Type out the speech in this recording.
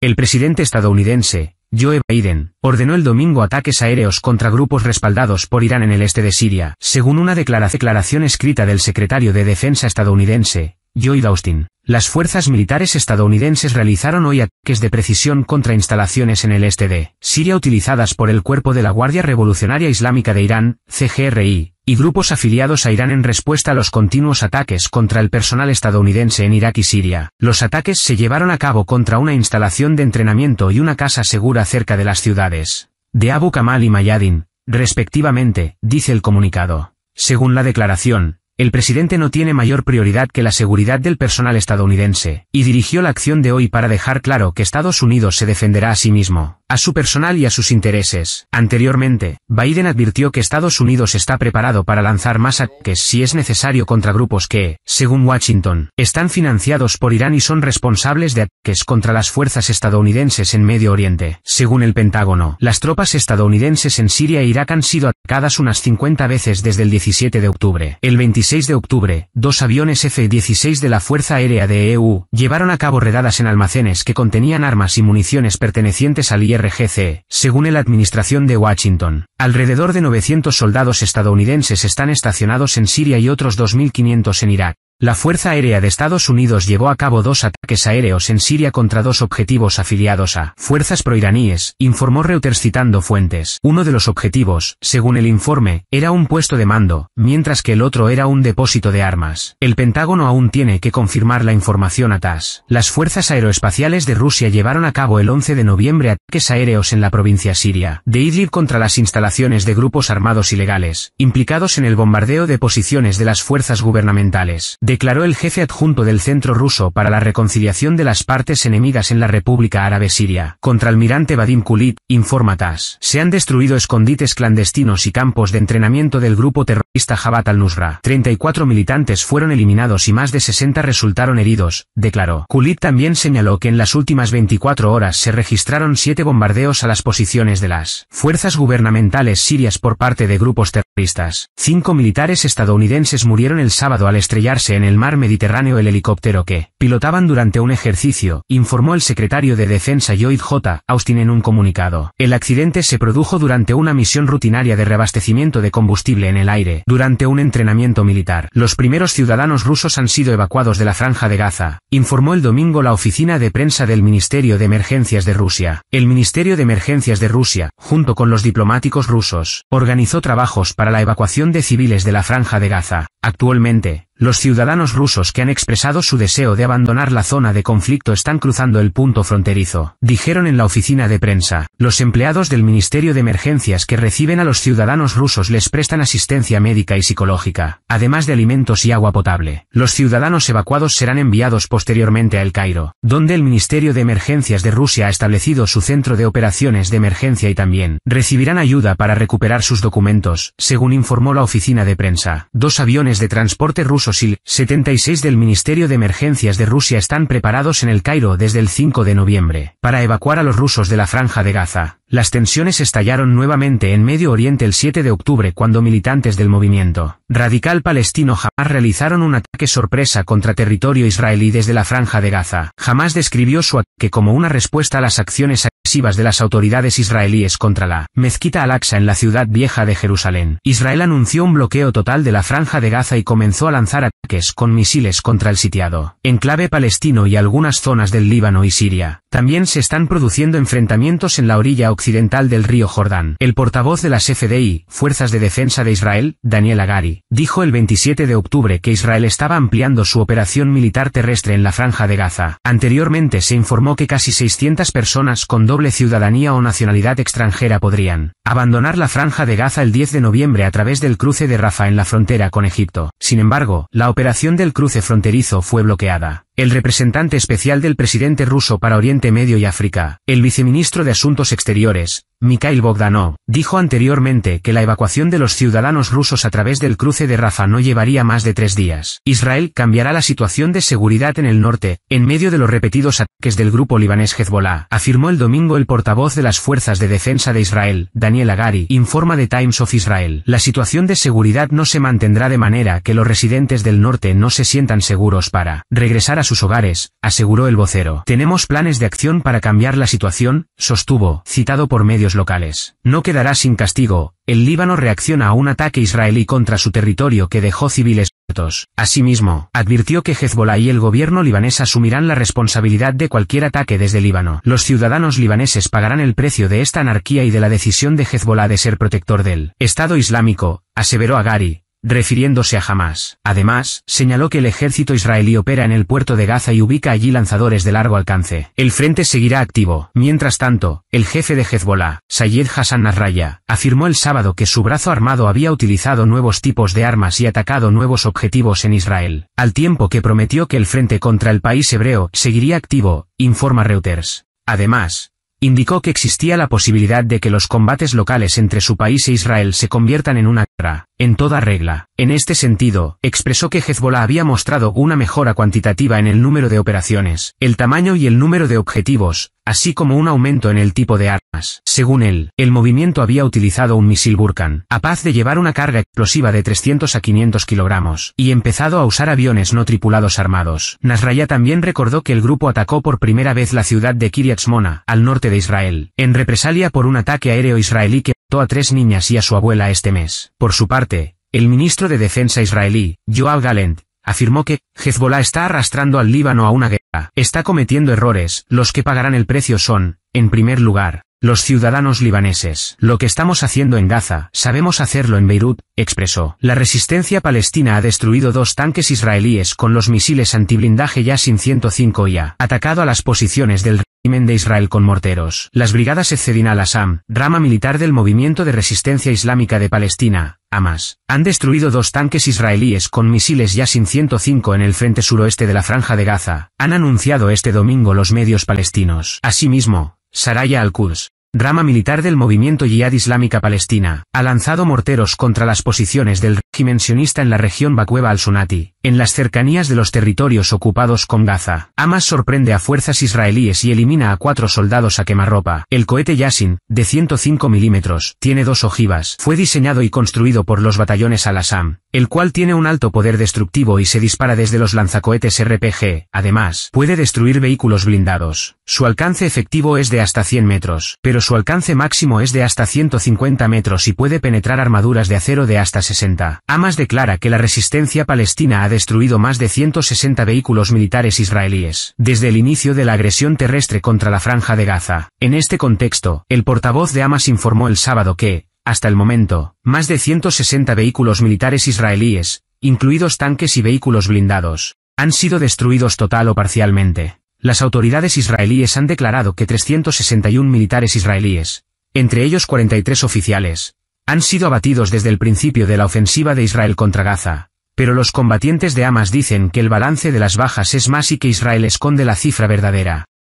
El presidente estadounidense, Joe Biden, ordenó el domingo ataques aéreos contra grupos respaldados por Irán en el este de Siria, según una declaración escrita del secretario de Defensa estadounidense, Lloyd Austin. Las fuerzas militares estadounidenses realizaron hoy ataques de precisión contra instalaciones en el este de Siria utilizadas por el cuerpo de la Guardia Revolucionaria Islámica de Irán, CGRI, y grupos afiliados a Irán en respuesta a los continuos ataques contra el personal estadounidense en Irak y Siria. Los ataques se llevaron a cabo contra una instalación de entrenamiento y una casa segura cerca de las ciudades de Abu Kamal y Mayadin, respectivamente, dice el comunicado. Según la declaración, el presidente no tiene mayor prioridad que la seguridad del personal estadounidense, y dirigió la acción de hoy para dejar claro que Estados Unidos se defenderá a sí mismo, a su personal y a sus intereses. Anteriormente, Biden advirtió que Estados Unidos está preparado para lanzar más ataques si es necesario contra grupos que, según Washington, están financiados por Irán y son responsables de ataques contra las fuerzas estadounidenses en Medio Oriente. Según el Pentágono, las tropas estadounidenses en Siria e Irak han sido atacadas unas 50 veces desde el 17 de octubre. El 6 de octubre, dos aviones F-16 de la Fuerza Aérea de EU llevaron a cabo redadas en almacenes que contenían armas y municiones pertenecientes al IRGC, según la administración de Washington. Alrededor de 900 soldados estadounidenses están estacionados en Siria y otros 2.500 en Irak. La Fuerza Aérea de Estados Unidos llevó a cabo dos ataques aéreos en Siria contra dos objetivos afiliados a fuerzas proiraníes, informó Reuters citando fuentes. Uno de los objetivos, según el informe, era un puesto de mando, mientras que el otro era un depósito de armas. El Pentágono aún tiene que confirmar la información a TAS. Las fuerzas aeroespaciales de Rusia llevaron a cabo el 11 de noviembre ataques aéreos en la provincia siria de Idlib contra las instalaciones de grupos armados ilegales, implicados en el bombardeo de posiciones de las fuerzas gubernamentales declaró el jefe adjunto del Centro Ruso para la Reconciliación de las Partes Enemigas en la República Árabe Siria. Contra almirante Vadim Kulit, informatas. Se han destruido escondites clandestinos y campos de entrenamiento del grupo terrorista Jabhat al-Nusra. 34 militantes fueron eliminados y más de 60 resultaron heridos, declaró. Kulit también señaló que en las últimas 24 horas se registraron siete bombardeos a las posiciones de las fuerzas gubernamentales sirias por parte de grupos terroristas. Cinco militares estadounidenses murieron el sábado al estrellarse en el mar Mediterráneo el helicóptero que pilotaban durante un ejercicio, informó el secretario de Defensa Lloyd J. Austin en un comunicado. El accidente se produjo durante una misión rutinaria de reabastecimiento de combustible en el aire, durante un entrenamiento militar. Los primeros ciudadanos rusos han sido evacuados de la franja de Gaza, informó el domingo la oficina de prensa del Ministerio de Emergencias de Rusia. El Ministerio de Emergencias de Rusia, junto con los diplomáticos rusos, organizó trabajos para la evacuación de civiles de la franja de Gaza. Actualmente, los ciudadanos rusos que han expresado su deseo de abandonar la zona de conflicto están cruzando el punto fronterizo, dijeron en la oficina de prensa. Los empleados del Ministerio de Emergencias que reciben a los ciudadanos rusos les prestan asistencia médica y psicológica, además de alimentos y agua potable. Los ciudadanos evacuados serán enviados posteriormente a El Cairo, donde el Ministerio de Emergencias de Rusia ha establecido su centro de operaciones de emergencia y también recibirán ayuda para recuperar sus documentos, según informó la oficina de prensa. Dos aviones de transporte ruso 76 del Ministerio de Emergencias de Rusia están preparados en el Cairo desde el 5 de noviembre, para evacuar a los rusos de la franja de Gaza. Las tensiones estallaron nuevamente en Medio Oriente el 7 de octubre cuando militantes del movimiento radical palestino jamás realizaron un ataque sorpresa contra territorio israelí desde la franja de Gaza. Hamas describió su ataque como una respuesta a las acciones agresivas de las autoridades israelíes contra la mezquita Al-Aqsa en la ciudad vieja de Jerusalén. Israel anunció un bloqueo total de la franja de Gaza y comenzó a lanzar ataques con misiles contra el sitiado enclave palestino y algunas zonas del Líbano y Siria. También se están produciendo enfrentamientos en la orilla occidental del río Jordán. El portavoz de las FDI, Fuerzas de Defensa de Israel, Daniel Agari, dijo el 27 de octubre que Israel estaba ampliando su operación militar terrestre en la franja de Gaza. Anteriormente se informó que casi 600 personas con doble ciudadanía o nacionalidad extranjera podrían abandonar la franja de Gaza el 10 de noviembre a través del cruce de Rafa en la frontera con Egipto. Sin embargo, la operación del cruce fronterizo fue bloqueada el representante especial del presidente ruso para Oriente Medio y África, el viceministro de Asuntos Exteriores, Mikhail Bogdanov, dijo anteriormente que la evacuación de los ciudadanos rusos a través del cruce de Rafa no llevaría más de tres días. Israel cambiará la situación de seguridad en el norte, en medio de los repetidos ataques del grupo libanés Hezbollah, afirmó el domingo el portavoz de las Fuerzas de Defensa de Israel, Daniel Agari, informa de Times of Israel. La situación de seguridad no se mantendrá de manera que los residentes del norte no se sientan seguros para regresar a sus hogares, aseguró el vocero. Tenemos planes de acción para cambiar la situación, sostuvo, citado por medio locales. No quedará sin castigo, el Líbano reacciona a un ataque israelí contra su territorio que dejó civiles muertos. Asimismo, advirtió que Hezbollah y el gobierno libanés asumirán la responsabilidad de cualquier ataque desde Líbano. Los ciudadanos libaneses pagarán el precio de esta anarquía y de la decisión de Hezbollah de ser protector del Estado Islámico, aseveró Agari, refiriéndose a Hamas. Además, señaló que el ejército israelí opera en el puerto de Gaza y ubica allí lanzadores de largo alcance. El frente seguirá activo. Mientras tanto, el jefe de Hezbollah, Sayed Hassan Nasrallah, afirmó el sábado que su brazo armado había utilizado nuevos tipos de armas y atacado nuevos objetivos en Israel, al tiempo que prometió que el frente contra el país hebreo seguiría activo, informa Reuters. Además, indicó que existía la posibilidad de que los combates locales entre su país e Israel se conviertan en una guerra en toda regla. En este sentido, expresó que Hezbollah había mostrado una mejora cuantitativa en el número de operaciones, el tamaño y el número de objetivos, así como un aumento en el tipo de armas. Según él, el movimiento había utilizado un misil Burkan, capaz de llevar una carga explosiva de 300 a 500 kilogramos, y empezado a usar aviones no tripulados armados. Nasraya también recordó que el grupo atacó por primera vez la ciudad de Kiryat Shmona, al norte de Israel, en represalia por un ataque aéreo israelí que a tres niñas y a su abuela este mes. Por su parte, el ministro de Defensa israelí, Joao Galent, afirmó que Hezbollah está arrastrando al Líbano a una guerra. Está cometiendo errores, los que pagarán el precio son, en primer lugar, los ciudadanos libaneses. Lo que estamos haciendo en Gaza, sabemos hacerlo en Beirut, expresó. La resistencia palestina ha destruido dos tanques israelíes con los misiles antiblindaje Yasin 105 y ha atacado a las posiciones del de Israel con morteros. Las brigadas Ezzedin al-Assam, rama militar del movimiento de resistencia islámica de Palestina, Hamas, han destruido dos tanques israelíes con misiles Yasin 105 en el frente suroeste de la franja de Gaza, han anunciado este domingo los medios palestinos. Asimismo, Saraya al-Quds, Drama militar del movimiento Yihad Islámica Palestina, ha lanzado morteros contra las posiciones del régimen sionista en la región Bakueva al-Sunati, en las cercanías de los territorios ocupados con Gaza. Hamas sorprende a fuerzas israelíes y elimina a cuatro soldados a quemarropa. El cohete Yassin, de 105 milímetros, tiene dos ojivas. Fue diseñado y construido por los batallones Al-Assam, el cual tiene un alto poder destructivo y se dispara desde los lanzacohetes RPG, además, puede destruir vehículos blindados. Su alcance efectivo es de hasta 100 metros, pero su alcance máximo es de hasta 150 metros y puede penetrar armaduras de acero de hasta 60. Hamas declara que la resistencia palestina ha destruido más de 160 vehículos militares israelíes, desde el inicio de la agresión terrestre contra la franja de Gaza. En este contexto, el portavoz de Hamas informó el sábado que, hasta el momento, más de 160 vehículos militares israelíes, incluidos tanques y vehículos blindados, han sido destruidos total o parcialmente. Las autoridades israelíes han declarado que 361 militares israelíes, entre ellos 43 oficiales, han sido abatidos desde el principio de la ofensiva de Israel contra Gaza, pero los combatientes de Hamas dicen que el balance de las bajas es más y que Israel esconde la cifra verdadera.